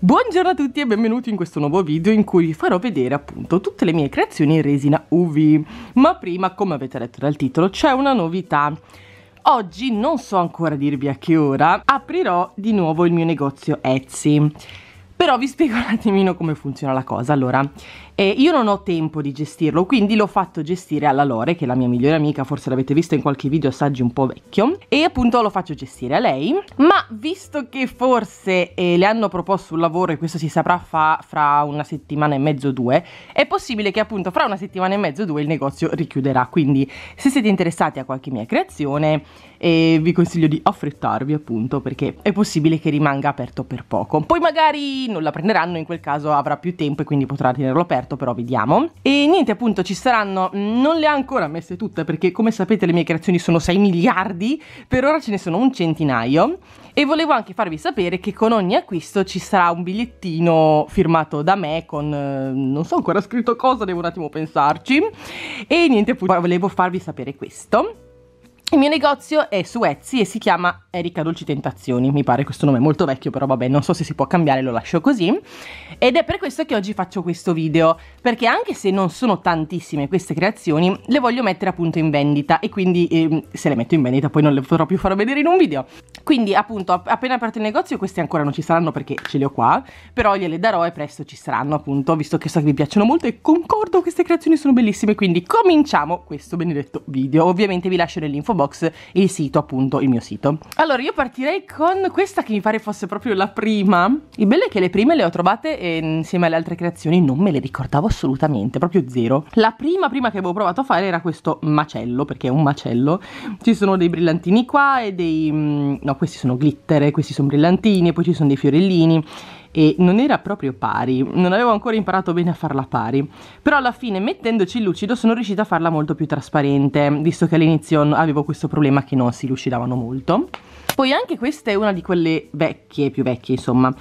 Buongiorno a tutti e benvenuti in questo nuovo video in cui vi farò vedere appunto tutte le mie creazioni in resina UV. Ma prima, come avete letto dal titolo, c'è una novità. Oggi, non so ancora dirvi a che ora, aprirò di nuovo il mio negozio Etsy. Però vi spiego un attimino come funziona la cosa. Allora, eh, io non ho tempo di gestirlo, quindi l'ho fatto gestire alla Lore, che è la mia migliore amica, forse l'avete visto in qualche video assaggi un po' vecchio, e appunto lo faccio gestire a lei. Ma visto che forse eh, le hanno proposto un lavoro e questo si saprà fa fra una settimana e mezzo o due, è possibile che appunto fra una settimana e mezzo o due il negozio richiuderà. Quindi se siete interessati a qualche mia creazione, e vi consiglio di affrettarvi appunto perché è possibile che rimanga aperto per poco. Poi magari non la prenderanno, in quel caso avrà più tempo e quindi potrà tenerlo aperto, però vediamo. E niente, appunto ci saranno, mm, non le ha ancora messe tutte perché come sapete le mie creazioni sono 6 miliardi, per ora ce ne sono un centinaio e volevo anche farvi sapere che con ogni acquisto ci sarà un bigliettino firmato da me con eh, non so ancora scritto cosa, devo un attimo pensarci. E niente, appunto volevo farvi sapere questo. Il mio negozio è su Etsy e si chiama Erika Dolci Tentazioni, mi pare questo nome molto vecchio, però vabbè, non so se si può cambiare, lo lascio così. Ed è per questo che oggi faccio questo video, perché anche se non sono tantissime queste creazioni, le voglio mettere appunto in vendita e quindi eh, se le metto in vendita poi non le potrò più far vedere in un video. Quindi appunto, appena aperto il negozio, queste ancora non ci saranno perché ce le ho qua, però gliele darò e presto ci saranno appunto, visto che so che vi piacciono molto e concordo, queste creazioni sono bellissime, quindi cominciamo questo benedetto video. Ovviamente vi lascerò l'info box il sito, appunto, il mio sito. Allora, io partirei con questa che mi pare fosse proprio la prima. Il bello è che le prime le ho trovate e insieme alle altre creazioni non me le ricordavo assolutamente, proprio zero. La prima prima che avevo provato a fare era questo macello, perché è un macello. Ci sono dei brillantini qua e dei... Mm, no, questi sono glitter, e eh, questi sono brillantini, e poi ci sono dei fiorellini e non era proprio pari, non avevo ancora imparato bene a farla pari, però alla fine mettendoci il lucido sono riuscita a farla molto più trasparente, visto che all'inizio avevo questo problema che non si lucidavano molto. Poi anche questa è una di quelle vecchie, più vecchie insomma,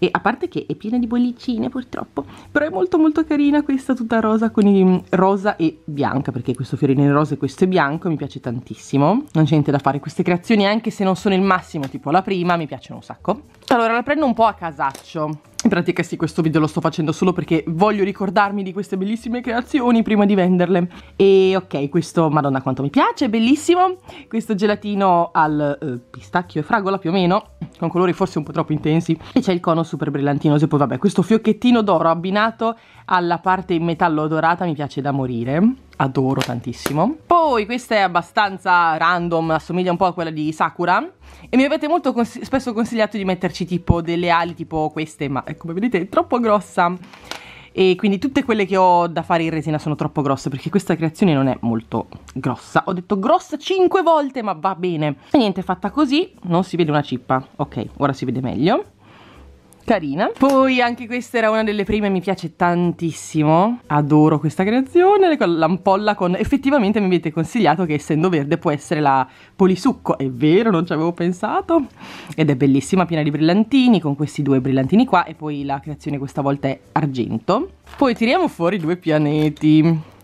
e a parte che è piena di bollicine purtroppo, però è molto molto carina questa tutta rosa con i rosa e bianca, perché questo fiorino è rosa e questo è bianco, mi piace tantissimo, non c'è niente da fare, queste creazioni anche se non sono il massimo tipo la prima mi piacciono un sacco. Allora la prendo un po' a casaccio in pratica sì, questo video lo sto facendo solo perché voglio ricordarmi di queste bellissime creazioni prima di venderle. E ok, questo, madonna quanto mi piace, bellissimo. Questo gelatino al eh, pistacchio e fragola più o meno, con colori forse un po' troppo intensi. E c'è il cono super brillantino, se poi vabbè, questo fiocchettino d'oro abbinato alla parte in metallo dorata mi piace da morire adoro tantissimo. Poi questa è abbastanza random, assomiglia un po' a quella di Sakura. E mi avete molto cons spesso consigliato di metterci tipo delle ali tipo queste, ma eh, come vedete è troppo grossa. E quindi tutte quelle che ho da fare in resina sono troppo grosse perché questa creazione non è molto grossa. Ho detto grossa 5 volte ma va bene. E niente, fatta così non si vede una cippa. Ok, ora si vede meglio carina. Poi anche questa era una delle prime, mi piace tantissimo. Adoro questa creazione, l'ampolla con... Effettivamente mi avete consigliato che essendo verde può essere la polisucco, è vero, non ci avevo pensato. Ed è bellissima, piena di brillantini, con questi due brillantini qua e poi la creazione questa volta è argento. Poi tiriamo fuori due pianeti.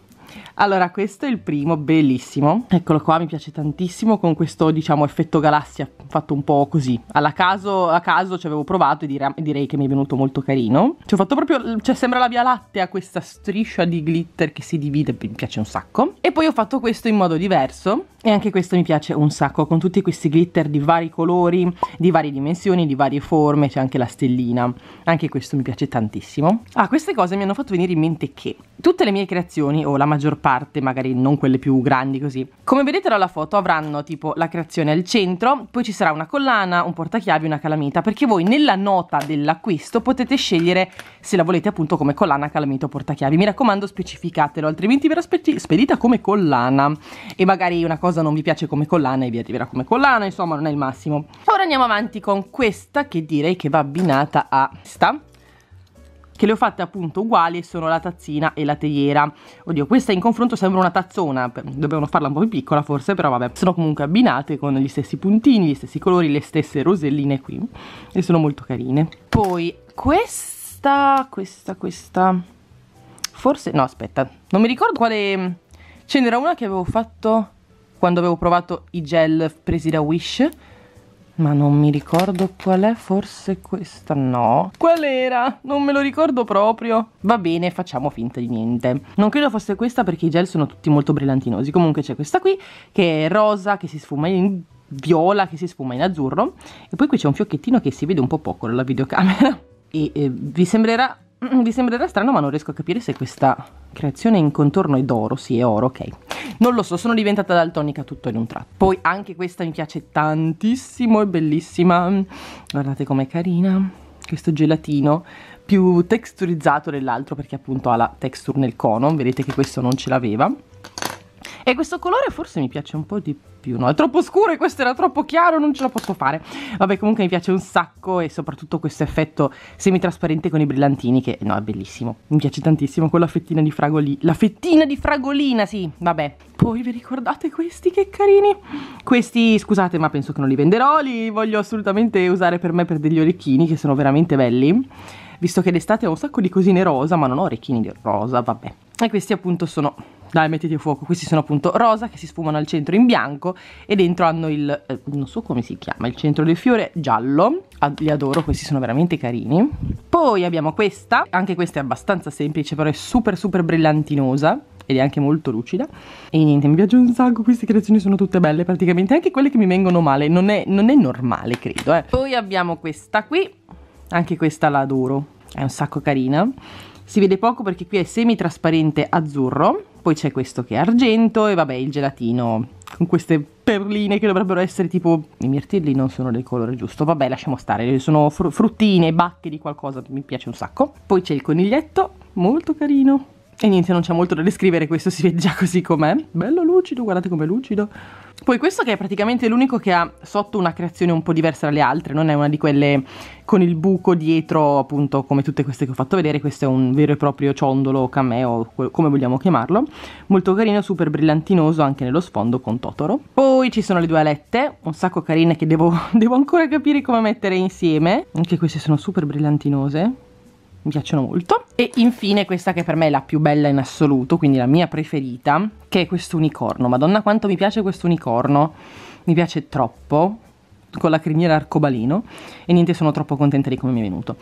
Allora, questo è il primo, bellissimo. Eccolo qua, mi piace tantissimo con questo, diciamo, effetto galassia fatto un po' così. Alla caso, a caso ci avevo provato e dire, direi che mi è venuto molto carino. Ci ho fatto proprio, cioè sembra la Via Lattea questa striscia di glitter che si divide, mi piace un sacco. E poi ho fatto questo in modo diverso e anche questo mi piace un sacco con tutti questi glitter di vari colori di varie dimensioni di varie forme c'è anche la stellina anche questo mi piace tantissimo ah queste cose mi hanno fatto venire in mente che tutte le mie creazioni o la maggior parte magari non quelle più grandi così come vedete dalla foto avranno tipo la creazione al centro poi ci sarà una collana un portachiavi una calamita perché voi nella nota dell'acquisto potete scegliere se la volete appunto come collana calamita o portachiavi mi raccomando specificatelo altrimenti verrà spedita come collana e magari una cosa cosa non vi piace come collana e vi arriverà come collana, insomma non è il massimo. Ora andiamo avanti con questa che direi che va abbinata a questa che le ho fatte appunto uguali e sono la tazzina e la teiera oddio questa in confronto sembra una tazzona dovevano farla un po' più piccola forse però vabbè sono comunque abbinate con gli stessi puntini gli stessi colori le stesse roselline qui e sono molto carine poi questa questa questa forse no aspetta non mi ricordo quale ce n'era una che avevo fatto quando avevo provato i gel presi da Wish ma non mi ricordo qual è, forse questa no. Qual era? Non me lo ricordo proprio. Va bene, facciamo finta di niente. Non credo fosse questa perché i gel sono tutti molto brillantinosi. Comunque c'è questa qui che è rosa, che si sfuma in viola, che si sfuma in azzurro. E poi qui c'è un fiocchettino che si vede un po' poco dalla videocamera. E eh, vi sembrerà vi mm, sembrerà strano ma non riesco a capire se questa creazione in contorno è d'oro, sì è oro, ok. Non lo so, sono diventata daltonica tutto in un tratto. Poi anche questa mi piace tantissimo, è bellissima. Guardate com'è carina, questo gelatino più texturizzato dell'altro perché appunto ha la texture nel cono, vedete che questo non ce l'aveva. E questo colore forse mi piace un po' di più. No, è troppo scuro e questo era troppo chiaro, non ce la posso fare. Vabbè, comunque mi piace un sacco e soprattutto questo effetto semitrasparente con i brillantini che, no, è bellissimo. Mi piace tantissimo con la fettina di fragolina. La fettina di fragolina, sì, vabbè. Poi vi ricordate questi? Che carini! Questi, scusate, ma penso che non li venderò, li voglio assolutamente usare per me per degli orecchini che sono veramente belli visto che d'estate ho un sacco di cosine rosa, ma non ho orecchini rosa, vabbè. E questi appunto sono dai, mettiti a fuoco. Questi sono appunto rosa che si sfumano al centro in bianco e dentro hanno il, eh, non so come si chiama, il centro del fiore giallo. Ad, ah, li adoro, questi sono veramente carini. Poi abbiamo questa, anche questa è abbastanza semplice, però è super super brillantinosa ed è anche molto lucida e niente mi piace un sacco queste creazioni sono tutte belle praticamente anche quelle che mi vengono male non è, non è normale credo eh. poi abbiamo questa qui anche questa la adoro è un sacco carina si vede poco perché qui è semi trasparente azzurro poi c'è questo che è argento e vabbè il gelatino con queste perline che dovrebbero essere tipo i mirtilli non sono del colore giusto vabbè lasciamo stare sono fr fruttine bacche di qualcosa mi piace un sacco poi c'è il coniglietto molto carino e niente non c'è molto da descrivere questo si vede già così com'è bello lucido guardate com'è lucido poi questo che è praticamente l'unico che ha sotto una creazione un po' diversa dalle altre, non è una di quelle con il buco dietro, appunto, come tutte queste che ho fatto vedere, questo è un vero e proprio ciondolo, cameo, come vogliamo chiamarlo, molto carino, super brillantinoso anche nello sfondo con Totoro. Poi ci sono le due alette, un sacco carine che devo, devo ancora capire come mettere insieme, anche queste sono super brillantinose, mi piacciono molto. E infine questa che per me è la più bella in assoluto, quindi la mia preferita, che è questo unicorno. Madonna quanto mi piace questo unicorno, mi piace troppo, con la criniera arcobaleno, e niente sono troppo contenta di come mi è venuto.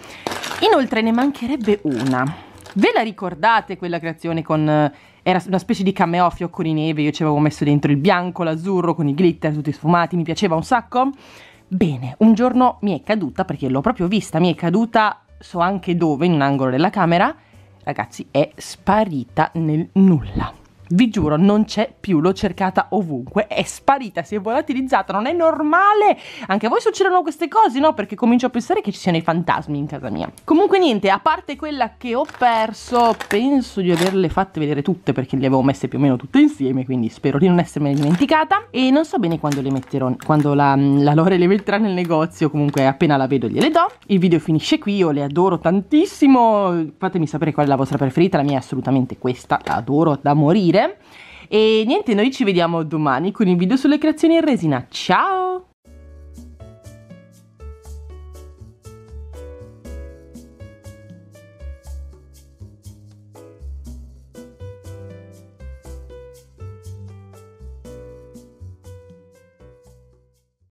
Inoltre ne mancherebbe una. Ve la ricordate quella creazione con... Eh, era una specie di cameo a fiocco di neve, io ci avevo messo dentro il bianco, l'azzurro, con i glitter tutti sfumati, mi piaceva un sacco? Bene, un giorno mi è caduta, perché l'ho proprio vista, mi è caduta so anche dove, in un angolo della camera, ragazzi, è sparita nel nulla. Vi giuro, non c'è più, l'ho cercata ovunque, è sparita, si è volatilizzata, non è normale. Anche a voi succedono queste cose, no? Perché comincio a pensare che ci siano i fantasmi in casa mia. Comunque niente, a parte quella che ho perso, penso di averle fatte vedere tutte perché le avevo messe più o meno tutte insieme, quindi spero di non essermene dimenticata. E non so bene quando le metterò, quando la, la Lore le metterà nel negozio, comunque appena la vedo gliele do. Il video finisce qui, io le adoro tantissimo, fatemi sapere qual è la vostra preferita, la mia è assolutamente questa, la adoro da morire. E niente, noi ci vediamo domani con il video sulle creazioni in resina. Ciao!